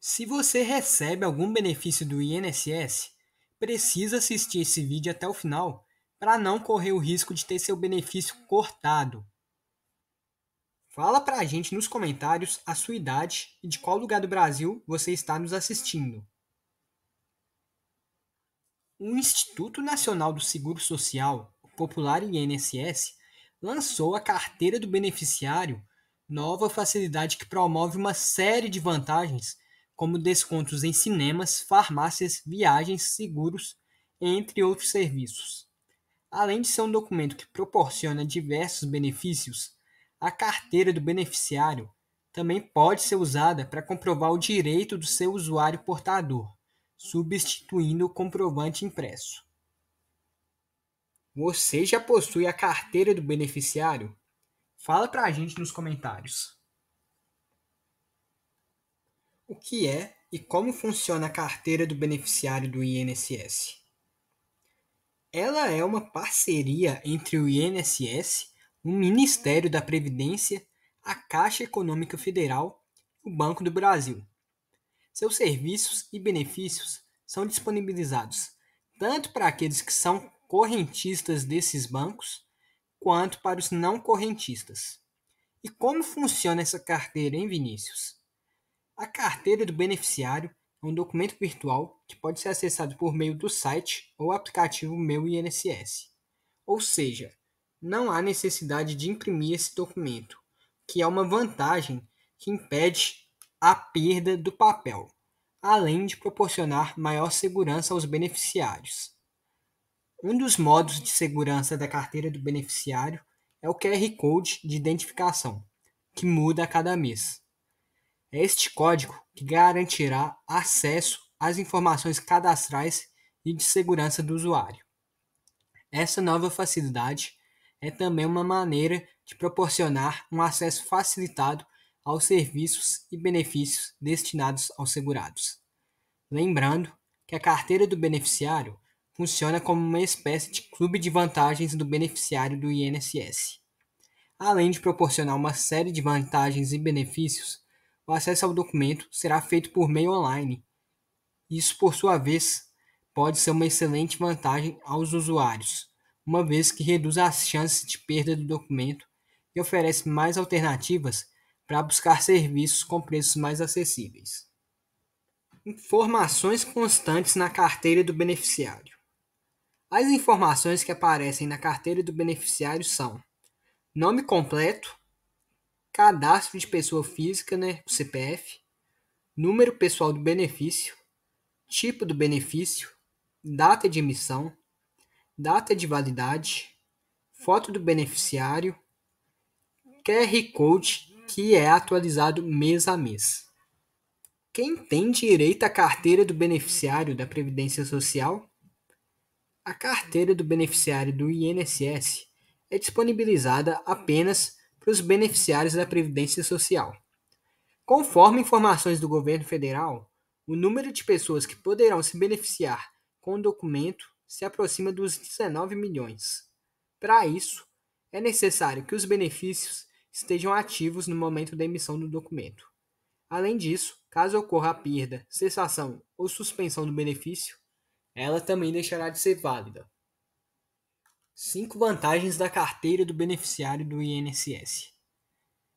Se você recebe algum benefício do INSS, precisa assistir esse vídeo até o final para não correr o risco de ter seu benefício cortado. Fala pra gente nos comentários a sua idade e de qual lugar do Brasil você está nos assistindo. O Instituto Nacional do Seguro Social, popular INSS, lançou a carteira do beneficiário, nova facilidade que promove uma série de vantagens como descontos em cinemas, farmácias, viagens, seguros, entre outros serviços. Além de ser um documento que proporciona diversos benefícios, a carteira do beneficiário também pode ser usada para comprovar o direito do seu usuário portador, substituindo o comprovante impresso. Você já possui a carteira do beneficiário? Fala para a gente nos comentários. O que é e como funciona a carteira do beneficiário do INSS? Ela é uma parceria entre o INSS, o Ministério da Previdência, a Caixa Econômica Federal e o Banco do Brasil. Seus serviços e benefícios são disponibilizados tanto para aqueles que são correntistas desses bancos, quanto para os não correntistas. E como funciona essa carteira, em Vinícius? A carteira do beneficiário é um documento virtual que pode ser acessado por meio do site ou aplicativo Meu INSS. Ou seja, não há necessidade de imprimir esse documento, que é uma vantagem que impede a perda do papel, além de proporcionar maior segurança aos beneficiários. Um dos modos de segurança da carteira do beneficiário é o QR Code de identificação, que muda a cada mês. É este código que garantirá acesso às informações cadastrais e de segurança do usuário. Essa nova facilidade é também uma maneira de proporcionar um acesso facilitado aos serviços e benefícios destinados aos segurados. Lembrando que a carteira do beneficiário funciona como uma espécie de clube de vantagens do beneficiário do INSS. Além de proporcionar uma série de vantagens e benefícios, o acesso ao documento será feito por meio online. Isso, por sua vez, pode ser uma excelente vantagem aos usuários, uma vez que reduz as chances de perda do documento e oferece mais alternativas para buscar serviços com preços mais acessíveis. Informações constantes na carteira do beneficiário. As informações que aparecem na carteira do beneficiário são nome completo, cadastro de pessoa física, né, o CPF, número pessoal do benefício, tipo do benefício, data de emissão, data de validade, foto do beneficiário, QR Code que é atualizado mês a mês. Quem tem direito à carteira do beneficiário da Previdência Social? A carteira do beneficiário do INSS é disponibilizada apenas para os beneficiários da Previdência Social. Conforme informações do governo federal, o número de pessoas que poderão se beneficiar com o documento se aproxima dos 19 milhões. Para isso, é necessário que os benefícios estejam ativos no momento da emissão do documento. Além disso, caso ocorra a perda, cessação ou suspensão do benefício, ela também deixará de ser válida. 5 vantagens da carteira do beneficiário do INSS.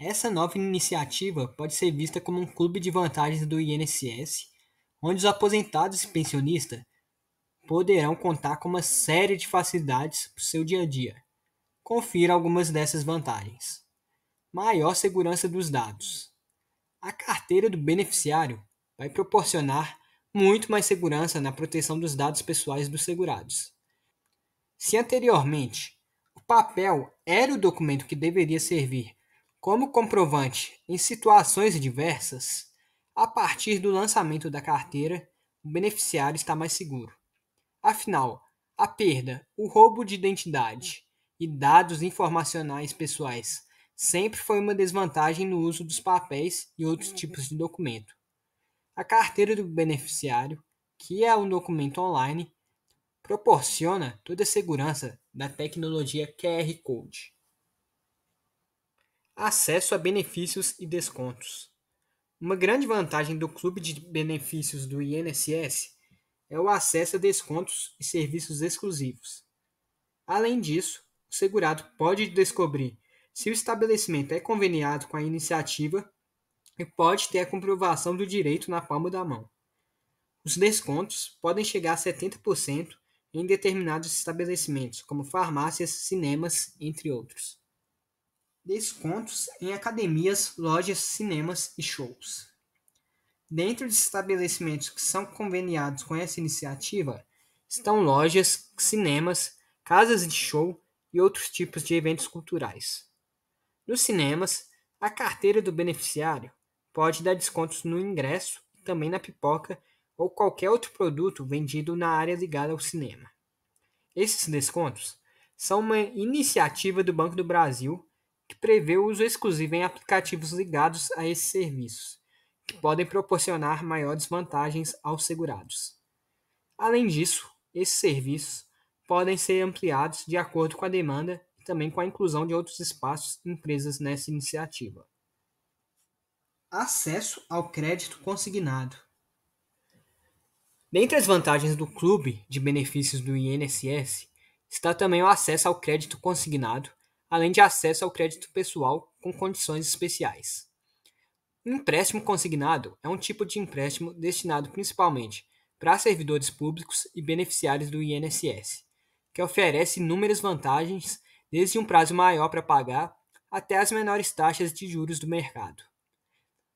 Essa nova iniciativa pode ser vista como um clube de vantagens do INSS, onde os aposentados e pensionistas poderão contar com uma série de facilidades para o seu dia a dia. Confira algumas dessas vantagens. Maior segurança dos dados. A carteira do beneficiário vai proporcionar muito mais segurança na proteção dos dados pessoais dos segurados se anteriormente o papel era o documento que deveria servir como comprovante em situações diversas, a partir do lançamento da carteira, o beneficiário está mais seguro. Afinal, a perda, o roubo de identidade e dados informacionais pessoais sempre foi uma desvantagem no uso dos papéis e outros tipos de documento. A carteira do beneficiário, que é um documento online, proporciona toda a segurança da tecnologia QR Code. Acesso a benefícios e descontos. Uma grande vantagem do clube de benefícios do INSS é o acesso a descontos e serviços exclusivos. Além disso, o segurado pode descobrir se o estabelecimento é conveniado com a iniciativa e pode ter a comprovação do direito na palma da mão. Os descontos podem chegar a 70% em determinados estabelecimentos, como farmácias, cinemas, entre outros. Descontos em academias, lojas, cinemas e shows. Dentro de estabelecimentos que são conveniados com essa iniciativa, estão lojas, cinemas, casas de show e outros tipos de eventos culturais. Nos cinemas, a carteira do beneficiário pode dar descontos no ingresso e também na pipoca ou qualquer outro produto vendido na área ligada ao cinema. Esses descontos são uma iniciativa do Banco do Brasil que prevê o uso exclusivo em aplicativos ligados a esses serviços, que podem proporcionar maiores vantagens aos segurados. Além disso, esses serviços podem ser ampliados de acordo com a demanda e também com a inclusão de outros espaços e empresas nessa iniciativa. Acesso ao crédito consignado. Dentre as vantagens do clube de benefícios do INSS está também o acesso ao crédito consignado, além de acesso ao crédito pessoal com condições especiais. O empréstimo consignado é um tipo de empréstimo destinado principalmente para servidores públicos e beneficiários do INSS, que oferece inúmeras vantagens, desde um prazo maior para pagar até as menores taxas de juros do mercado.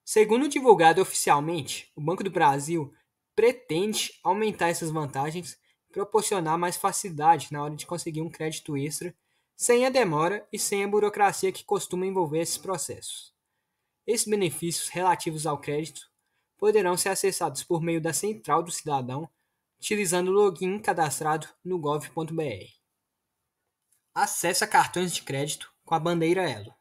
Segundo divulgado oficialmente, o Banco do Brasil pretende aumentar essas vantagens, proporcionar mais facilidade na hora de conseguir um crédito extra, sem a demora e sem a burocracia que costuma envolver esses processos. Esses benefícios relativos ao crédito poderão ser acessados por meio da Central do Cidadão, utilizando o login cadastrado no gov.br. Acesso a cartões de crédito com a bandeira Elo.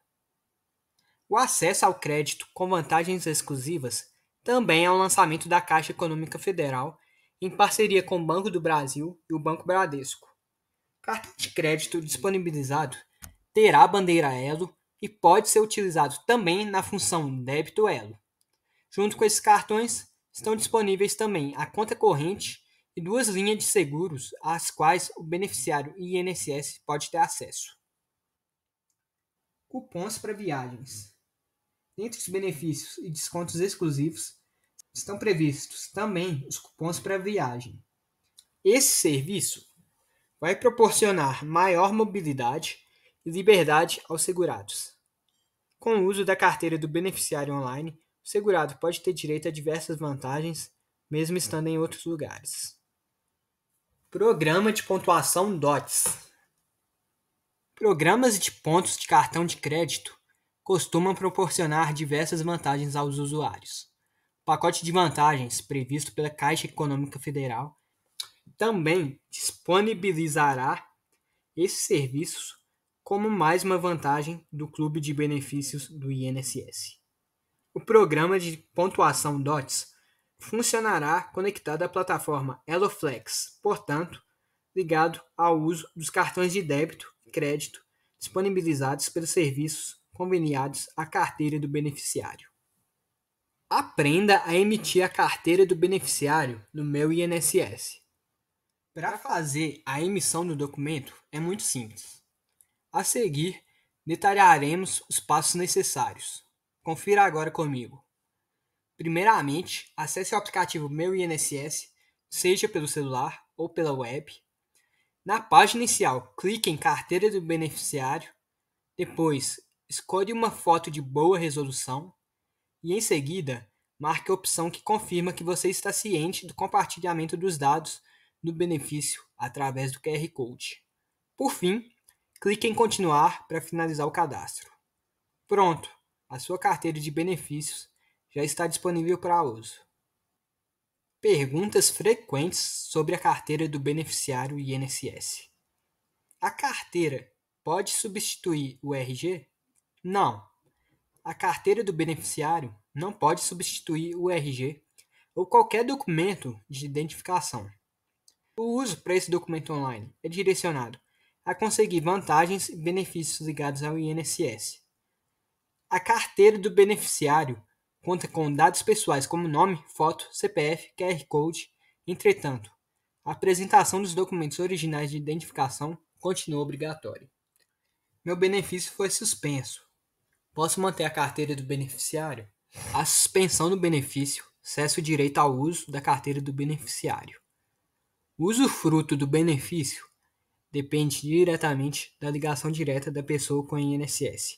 O acesso ao crédito com vantagens exclusivas também é um lançamento da Caixa Econômica Federal, em parceria com o Banco do Brasil e o Banco Bradesco. Cartão de crédito disponibilizado terá a bandeira Elo e pode ser utilizado também na função débito Elo. Junto com esses cartões, estão disponíveis também a conta corrente e duas linhas de seguros às quais o beneficiário INSS pode ter acesso. Cupons para viagens. Entre os benefícios e descontos exclusivos estão previstos também os cupons para viagem. Esse serviço vai proporcionar maior mobilidade e liberdade aos segurados. Com o uso da carteira do beneficiário online, o segurado pode ter direito a diversas vantagens, mesmo estando em outros lugares. Programa de pontuação DOTS Programas de pontos de cartão de crédito costumam proporcionar diversas vantagens aos usuários. O pacote de vantagens previsto pela Caixa Econômica Federal também disponibilizará esses serviços como mais uma vantagem do Clube de Benefícios do INSS. O programa de pontuação DOTS funcionará conectado à plataforma HelloFlex, portanto, ligado ao uso dos cartões de débito e crédito disponibilizados pelos serviços conveniados à carteira do beneficiário. Aprenda a emitir a carteira do beneficiário no meu INSS. Para fazer a emissão do documento é muito simples. A seguir, detalharemos os passos necessários. Confira agora comigo. Primeiramente, acesse o aplicativo Meu INSS, seja pelo celular ou pela web. Na página inicial, clique em Carteira do Beneficiário. Depois, Escolha uma foto de boa resolução e, em seguida, marque a opção que confirma que você está ciente do compartilhamento dos dados do benefício através do QR Code. Por fim, clique em Continuar para finalizar o cadastro. Pronto! A sua carteira de benefícios já está disponível para uso. Perguntas frequentes sobre a carteira do beneficiário INSS. A carteira pode substituir o RG? Não. A carteira do beneficiário não pode substituir o RG ou qualquer documento de identificação. O uso para esse documento online é direcionado a conseguir vantagens e benefícios ligados ao INSS. A carteira do beneficiário conta com dados pessoais como nome, foto, CPF, QR Code. Entretanto, a apresentação dos documentos originais de identificação continua obrigatória. Meu benefício foi suspenso. Posso manter a carteira do beneficiário? A suspensão do benefício cessa o direito ao uso da carteira do beneficiário. O fruto do benefício depende diretamente da ligação direta da pessoa com a INSS.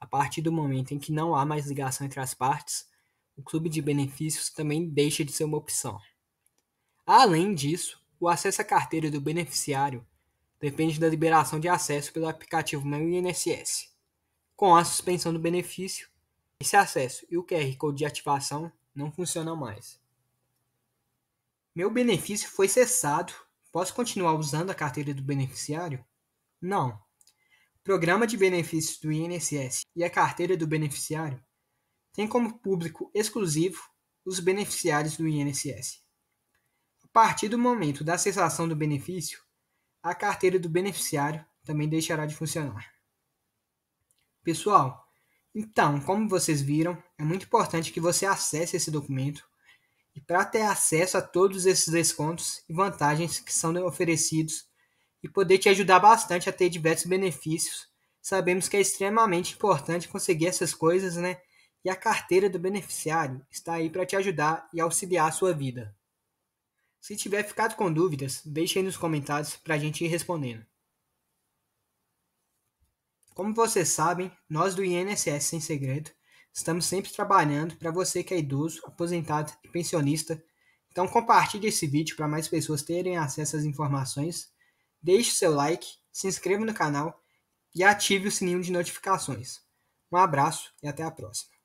A partir do momento em que não há mais ligação entre as partes, o clube de benefícios também deixa de ser uma opção. Além disso, o acesso à carteira do beneficiário depende da liberação de acesso pelo aplicativo Meu INSS com a suspensão do benefício, esse acesso e o QR Code de ativação não funcionam mais. Meu benefício foi cessado. Posso continuar usando a carteira do beneficiário? Não. O programa de benefícios do INSS e a carteira do beneficiário tem como público exclusivo os beneficiários do INSS. A partir do momento da cessação do benefício, a carteira do beneficiário também deixará de funcionar. Pessoal, então, como vocês viram, é muito importante que você acesse esse documento e para ter acesso a todos esses descontos e vantagens que são oferecidos e poder te ajudar bastante a ter diversos benefícios. Sabemos que é extremamente importante conseguir essas coisas, né? E a carteira do beneficiário está aí para te ajudar e auxiliar a sua vida. Se tiver ficado com dúvidas, deixe aí nos comentários para a gente ir respondendo. Como vocês sabem, nós do INSS Sem Segredo estamos sempre trabalhando para você que é idoso, aposentado e pensionista. Então compartilhe esse vídeo para mais pessoas terem acesso às informações. Deixe seu like, se inscreva no canal e ative o sininho de notificações. Um abraço e até a próxima.